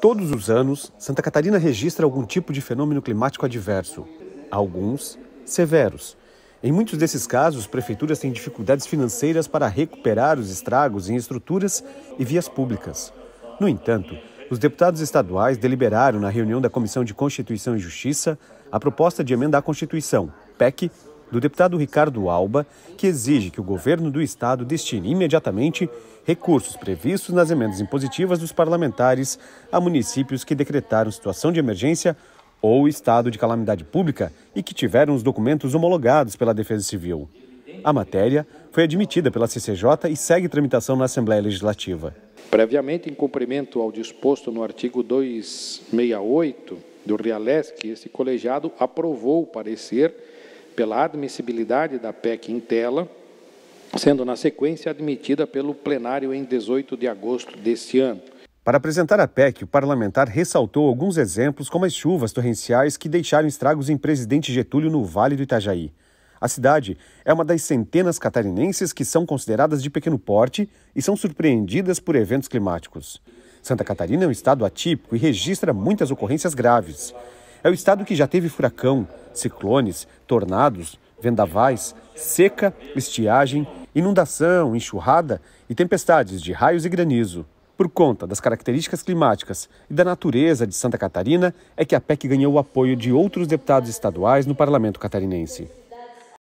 Todos os anos, Santa Catarina registra algum tipo de fenômeno climático adverso, alguns severos. Em muitos desses casos, prefeituras têm dificuldades financeiras para recuperar os estragos em estruturas e vias públicas. No entanto, os deputados estaduais deliberaram na reunião da Comissão de Constituição e Justiça a proposta de emenda à Constituição, PEC do deputado Ricardo Alba, que exige que o governo do estado destine imediatamente recursos previstos nas emendas impositivas dos parlamentares a municípios que decretaram situação de emergência ou estado de calamidade pública e que tiveram os documentos homologados pela Defesa Civil. A matéria foi admitida pela CCJ e segue tramitação na Assembleia Legislativa. Previamente, em cumprimento ao disposto no artigo 268 do Realesc, esse colegiado aprovou o parecer pela admissibilidade da PEC em tela, sendo na sequência admitida pelo plenário em 18 de agosto deste ano. Para apresentar a PEC, o parlamentar ressaltou alguns exemplos, como as chuvas torrenciais que deixaram estragos em Presidente Getúlio no Vale do Itajaí. A cidade é uma das centenas catarinenses que são consideradas de pequeno porte e são surpreendidas por eventos climáticos. Santa Catarina é um estado atípico e registra muitas ocorrências graves. É o estado que já teve furacão, ciclones, tornados, vendavais, seca, estiagem, inundação, enxurrada e tempestades de raios e granizo. Por conta das características climáticas e da natureza de Santa Catarina, é que a PEC ganhou o apoio de outros deputados estaduais no parlamento catarinense.